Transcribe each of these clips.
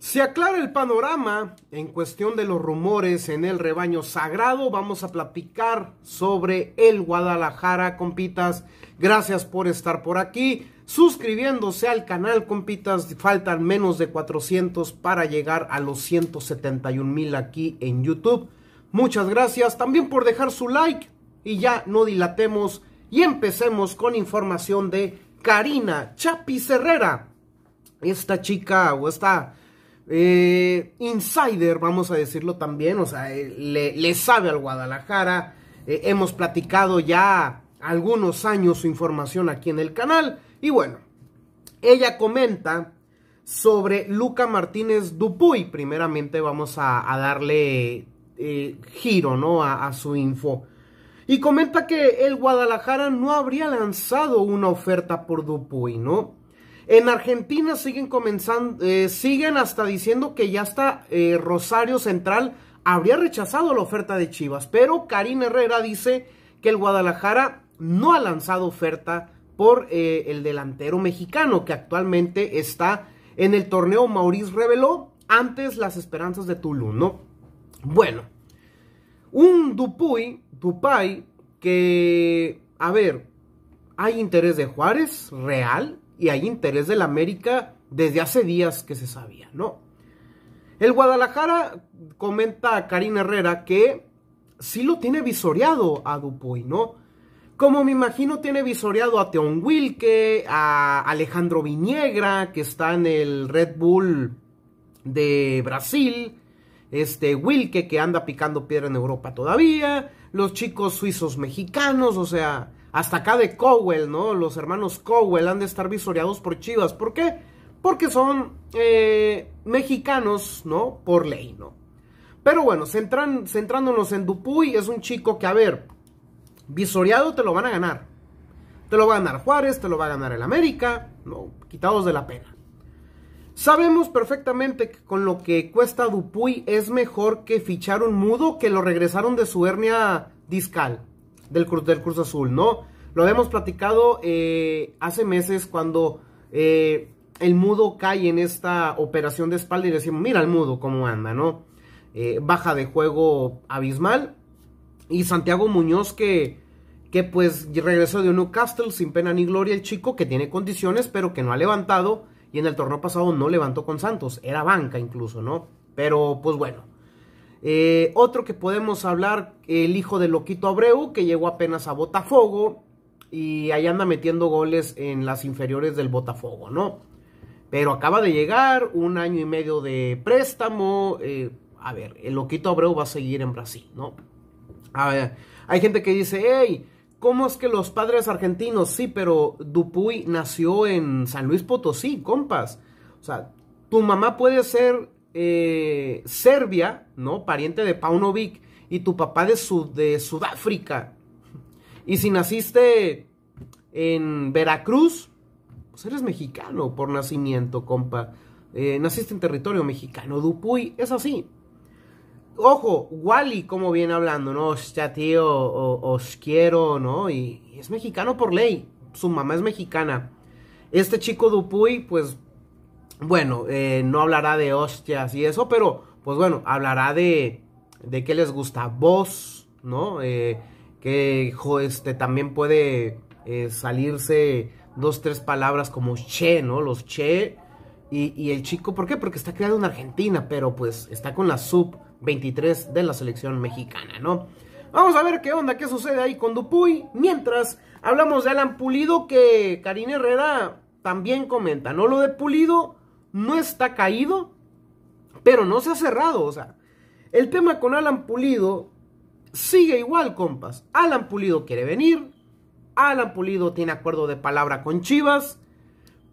Se aclara el panorama en cuestión de los rumores en el rebaño sagrado. Vamos a platicar sobre el Guadalajara, compitas. Gracias por estar por aquí. Suscribiéndose al canal, compitas. Faltan menos de 400 para llegar a los 171 mil aquí en YouTube. Muchas gracias también por dejar su like. Y ya no dilatemos y empecemos con información de Karina Chapi Herrera. Esta chica o esta eh, insider, vamos a decirlo también, o sea, eh, le, sabe al Guadalajara. Eh, hemos platicado ya algunos años su información aquí en el canal. Y bueno, ella comenta sobre Luca Martínez Dupuy. Primeramente vamos a, darle giro ¿no? A, a, su info. Y comenta que el Guadalajara no habría lanzado una oferta por Dupuy, ¿no? En Argentina siguen comenzando, eh, siguen hasta diciendo que ya está eh, Rosario Central habría rechazado la oferta de Chivas, pero Karim Herrera dice que el Guadalajara no ha lanzado oferta por eh, el delantero mexicano que actualmente está en el torneo Maurice reveló antes las esperanzas de Tulum, ¿no? Bueno, un Dupuy, Dupay, que, a ver, hay interés de Juárez, real, y hay interés del América desde hace días que se sabía, ¿no? El Guadalajara comenta a Karin Herrera que sí lo tiene visoreado a Dupuy, ¿no? Como me imagino tiene visoreado a Teon Wilke, a Alejandro Viniegra, que está en el Red Bull de Brasil, este Wilke que anda picando piedra en Europa todavía, los chicos suizos mexicanos, o sea, hasta acá de Cowell, ¿no? Los hermanos Cowell han de estar visoreados por Chivas. ¿Por qué? Porque son eh, mexicanos, ¿no? Por ley, ¿no? Pero bueno, centran, centrándonos en Dupuy, es un chico que, a ver, visoreado te lo van a ganar. Te lo va a ganar Juárez, te lo va a ganar el América, ¿no? Quitados de la pena. Sabemos perfectamente que con lo que cuesta Dupuy es mejor que fichar un mudo que lo regresaron de su hernia discal del, del Cruz Azul, ¿no? Lo habíamos platicado eh, hace meses cuando eh, el mudo cae en esta operación de espalda y decimos, mira el mudo cómo anda, ¿no? Eh, baja de juego abismal. Y Santiago Muñoz que, que pues regresó de Newcastle sin pena ni gloria, el chico que tiene condiciones pero que no ha levantado y en el torneo pasado no levantó con Santos, era banca incluso, ¿no? Pero pues bueno, eh, otro que podemos hablar, el hijo de Loquito Abreu, que llegó apenas a Botafogo y ahí anda metiendo goles en las inferiores del Botafogo, ¿no? Pero acaba de llegar, un año y medio de préstamo. Eh, a ver, el Loquito Abreu va a seguir en Brasil, ¿no? A ver, hay gente que dice, hey, ¿cómo es que los padres argentinos? Sí, pero Dupuy nació en San Luis Potosí, compas. O sea, tu mamá puede ser eh, Serbia, ¿no? Pariente de Paunovic y tu papá de, de Sudáfrica. Y si naciste en Veracruz, pues eres mexicano por nacimiento, compa. Eh, naciste en territorio mexicano. Dupuy es así. Ojo, Wally, como viene hablando, ¿no? ya tío, os quiero, ¿no? y es mexicano por ley. Su mamá es mexicana. Este chico Dupuy, pues bueno, eh, no hablará de hostias y eso, pero pues bueno, hablará de, de qué les gusta vos, ¿no? Eh, que jo, este, también puede eh, salirse dos, tres palabras como che, ¿no? Los che y, y el chico, ¿por qué? Porque está creado en Argentina, pero pues está con la sub 23 de la selección mexicana, ¿no? Vamos a ver qué onda, qué sucede ahí con Dupuy. Mientras hablamos de Alan Pulido, que Karina Herrera también comenta, ¿no? Lo de Pulido no está caído, pero no se ha cerrado. O sea, el tema con Alan Pulido sigue igual, compas. Alan Pulido quiere venir, Alan Pulido tiene acuerdo de palabra con Chivas,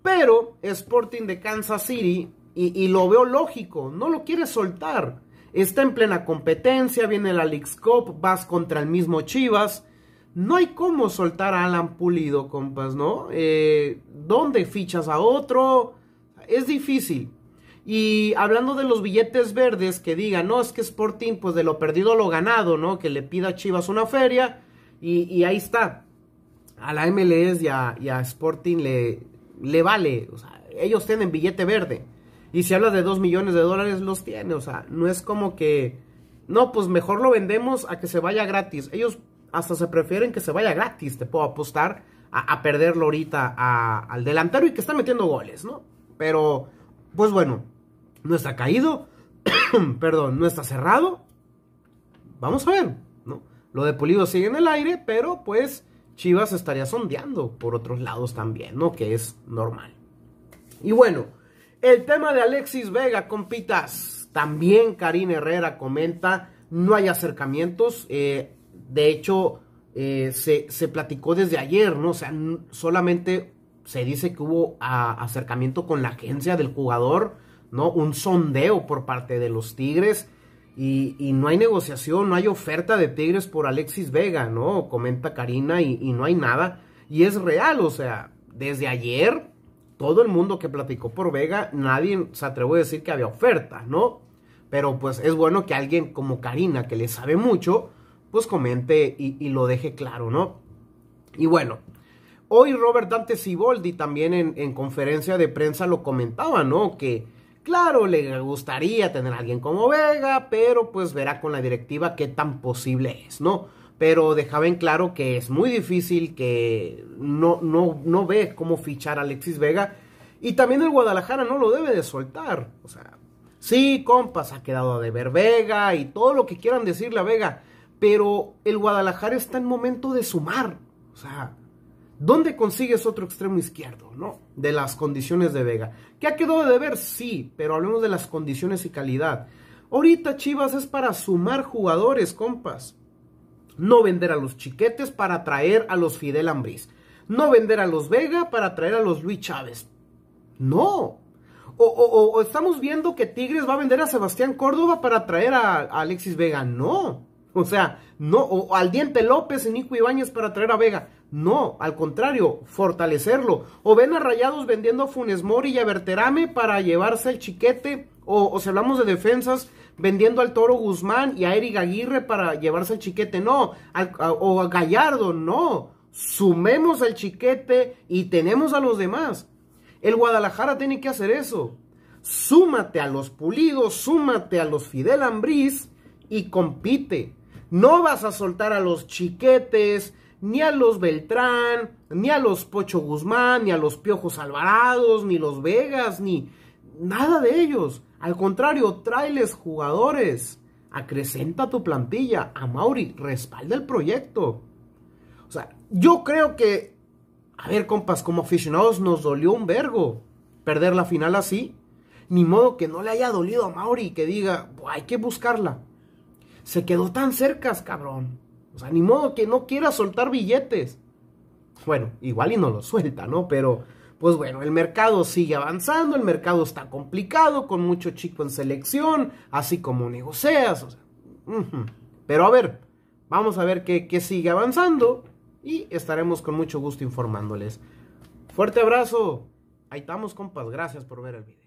pero Sporting de Kansas City, y, lo veo lógico, no lo quiere soltar. Está en plena competencia, viene la League's Cup, vas contra el mismo Chivas. No hay cómo soltar a Alan Pulido, compas, ¿no? Eh, ¿Dónde fichas a otro? es difícil. Y hablando de los billetes verdes que digan, no, es que Sporting, pues de lo perdido lo ganado, ¿no? Que le pida a Chivas una feria y, ahí está. A la MLS y a, Sporting le, le vale. O sea, ellos tienen billete verde. Y si hablas de dos millones de dólares, los tiene. O sea, no es como que, no, pues mejor lo vendemos a que se vaya gratis. Ellos hasta se prefieren que se vaya gratis, te puedo apostar, a, perderlo ahorita al delantero y que está metiendo goles, ¿no? Pero, pues bueno, no está caído, perdón, no está cerrado. Vamos a ver, ¿no? Lo de Pulido sigue en el aire, pero pues Chivas estaría sondeando por otros lados también, ¿no? Que es normal. Y bueno, el tema de Alexis Vega, compitas. También Karin Herrera comenta, no hay acercamientos. Eh, de hecho, eh, se, se, platicó desde ayer, ¿no? O sea, solamente se dice que hubo ah, acercamiento con la agencia del jugador, ¿no? Un sondeo por parte de los Tigres. Y, no hay negociación, no hay oferta de Tigres por Alexis Vega, ¿no? Comenta Karina y, no hay nada. Y es real, o sea, desde ayer todo el mundo que platicó por Vega, nadie se atrevió a decir que había oferta, ¿no? Pero pues es bueno que alguien como Karina, que le sabe mucho, pues comente y lo deje claro, ¿no? Y bueno, Hoy Robert Dante Siboldi también en, conferencia de prensa lo comentaba, ¿no? Que claro, le gustaría tener a alguien como Vega, pero pues verá con la directiva qué tan posible es, ¿no? Pero dejaba en claro que es muy difícil, que no, no, no ve cómo fichar a Alexis Vega. Y también el Guadalajara no lo debe de soltar. O sea, sí, compas, ha quedado a deber Vega y todo lo que quieran decirle a Vega. Pero el Guadalajara está en momento de sumar. O sea, ¿Dónde consigues otro extremo izquierdo? No, de las condiciones de Vega. ¿Qué ha quedado de ver? Sí, pero hablemos de las condiciones y calidad. Ahorita Chivas es para sumar jugadores, compas. No vender a los chiquetes para traer a los Fidel Ambriz. No vender a los Vega para traer a los Luis Chávez. No. O, estamos viendo que Tigres va a vender a Sebastián Córdoba para traer a, Alexis Vega. No. O sea, no. O, al Diente López y Nico Ibáñez para traer a Vega. No, al contrario, fortalecerlo. O ven a Rayados vendiendo a Funes Mori y a Berterame para llevarse el chiquete. O, si hablamos de defensas, vendiendo al Toro Guzmán y a Eric Aguirre para llevarse el chiquete. No, o a Gallardo, no. Sumemos el chiquete y tenemos a los demás. El Guadalajara tiene que hacer eso. Súmate a los pulidos, súmate a los Fidel Ambriz y compite. No vas a soltar a los chiquetes, ni a los Beltrán, ni a los Pocho Guzmán, ni a los Piojos Alvarados, ni los Vegas, ni nada de ellos. Al contrario, tráeles jugadores, acrecenta tu plantilla, a Mauri, respalda el proyecto. O sea, yo creo que, a ver compas, como aficionados nos dolió un vergo perder la final así. Ni modo que no le haya dolido a Mauri que diga, hay que buscarla. Se quedó tan cerca, cabrón. O sea, ni modo que no quiera soltar billetes. Bueno, igual y no lo suelta, ¿no? Pero, pues bueno, el mercado sigue avanzando, el mercado está complicado, con mucho chico en selección, así como negocias. Pero a ver, vamos a ver qué, qué sigue avanzando y estaremos con mucho gusto informándoles. Fuerte abrazo. Ahí estamos, compas. Gracias por ver el video.